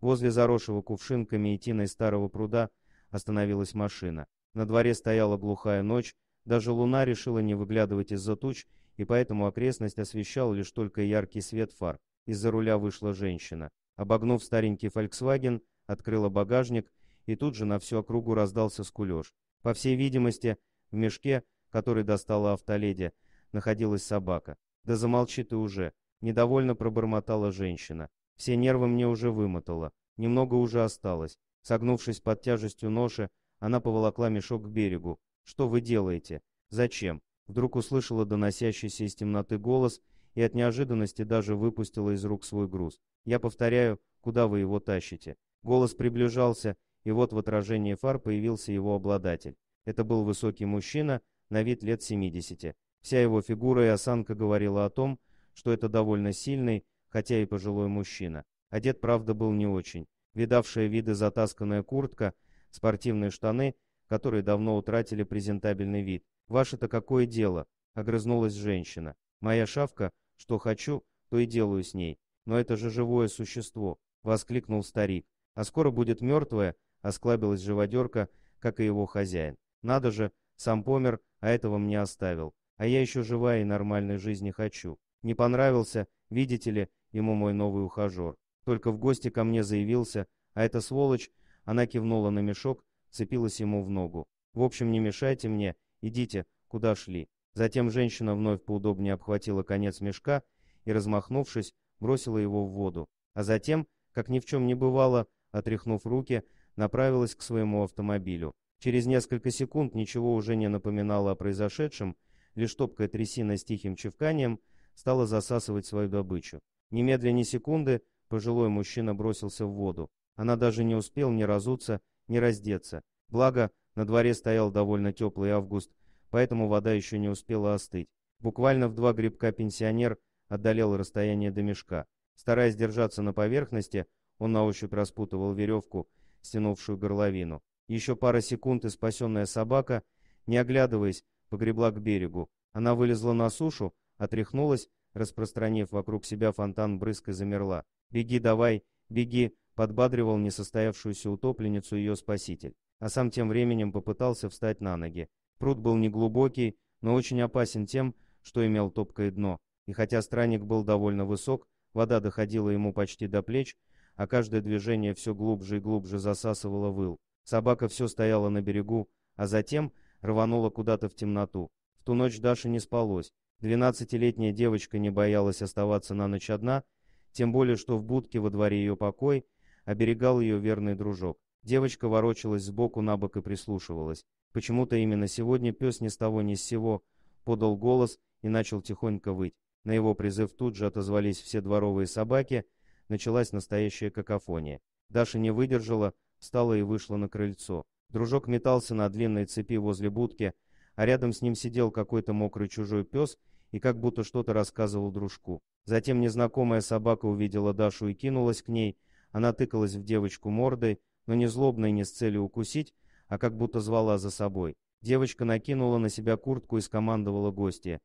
Возле заросшего кувшинками и тиной старого пруда остановилась машина. На дворе стояла глухая ночь, даже луна решила не выглядывать из-за туч, и поэтому окрестность освещал лишь только яркий свет фар. Из-за руля вышла женщина. Обогнув старенький Фольксваген, открыла багажник, и тут же на всю округу раздался скулеж. По всей видимости, в мешке, который достала автоледи, находилась собака. «Да замолчи ты уже!» — недовольно пробормотала женщина. Все нервы мне уже вымотало, немного уже осталось. Согнувшись под тяжестью ноши, она поволокла мешок к берегу. «Что вы делаете? Зачем?» Вдруг услышала доносящийся из темноты голос и от неожиданности даже выпустила из рук свой груз. «Я повторяю, куда вы его тащите?» Голос приближался, и вот в отражении фар появился его обладатель. Это был высокий мужчина, на вид лет 70. Вся его фигура и осанка говорила о том, что это довольно сильный, хотя и пожилой мужчина. Одет, правда, был не очень. Видавшая виды затасканная куртка, спортивные штаны, которые давно утратили презентабельный вид. «Ваше-то какое дело?» — огрызнулась женщина. «Моя шавка, что хочу, то и делаю с ней. Но это же живое существо!» — воскликнул старик. «А скоро будет мертвое!» — осклабилась живодерка, как и его хозяин. «Надо же, сам помер, а этого мне оставил. А я еще живая и нормальной жизни хочу. Не понравился, видите ли, ему мой новый ухажер. Только в гости ко мне заявился, а эта сволочь, она кивнула на мешок, цепилась ему в ногу. В общем, не мешайте мне, идите, куда шли. Затем женщина вновь поудобнее обхватила конец мешка и, размахнувшись, бросила его в воду. А затем, как ни в чем не бывало, отряхнув руки, направилась к своему автомобилю. Через несколько секунд ничего уже не напоминало о произошедшем, лишь топкая трясина с тихим чевканием стала засасывать свою добычу. Немедля ни секунды пожилой мужчина бросился в воду. Она даже не успел ни разуться, ни раздеться. Благо, на дворе стоял довольно теплый август, поэтому вода еще не успела остыть. Буквально в два грибка пенсионер отдалел расстояние до мешка. Стараясь держаться на поверхности, он на ощупь распутывал веревку, стянувшую горловину. Еще пара секунд и спасенная собака, не оглядываясь, погребла к берегу. Она вылезла на сушу, отряхнулась, распространив вокруг себя фонтан брызг и замерла. «Беги давай, беги!» — подбадривал несостоявшуюся утопленницу ее спаситель. А сам тем временем попытался встать на ноги. Пруд был неглубокий, но очень опасен тем, что имел топкое дно. И хотя странник был довольно высок, вода доходила ему почти до плеч, а каждое движение все глубже и глубже засасывало выл. Собака все стояла на берегу, а затем рванула куда-то в темноту. В ту ночь Даша не спалось, Двенадцатилетняя девочка не боялась оставаться на ночь одна, тем более что в будке во дворе ее покой оберегал ее верный дружок. Девочка ворочалась сбоку на бок и прислушивалась. Почему-то именно сегодня пес ни с того ни с сего подал голос и начал тихонько выть. На его призыв тут же отозвались все дворовые собаки, началась настоящая какофония. Даша не выдержала, встала и вышла на крыльцо. Дружок метался на длинной цепи возле будки, а рядом с ним сидел какой-то мокрый чужой пес и как будто что-то рассказывал дружку. Затем незнакомая собака увидела Дашу и кинулась к ней. Она тыкалась в девочку мордой, но не злобно и не с целью укусить, а как будто звала за собой. Девочка накинула на себя куртку и скомандовала гостя: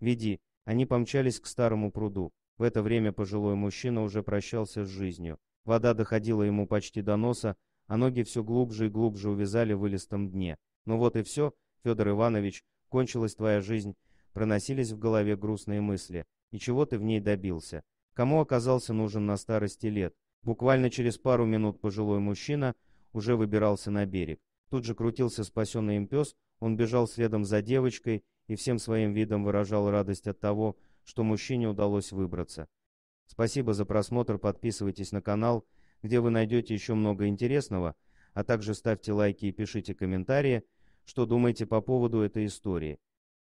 «Веди». Они помчались к старому пруду. В это время пожилой мужчина уже прощался с жизнью. Вода доходила ему почти до носа, а ноги все глубже и глубже увязали в вылистом дне. Ну вот и все, Федор Иванович, кончилась твоя жизнь, проносились в голове грустные мысли. И чего ты в ней добился? Кому оказался нужен на старости лет? Буквально через пару минут пожилой мужчина уже выбирался на берег. Тут же крутился спасенный им пес, он бежал следом за девочкой и всем своим видом выражал радость от того, что мужчине удалось выбраться. Спасибо за просмотр, подписывайтесь на канал, где вы найдете еще много интересного, а также ставьте лайки и пишите комментарии – что думаете по поводу этой истории.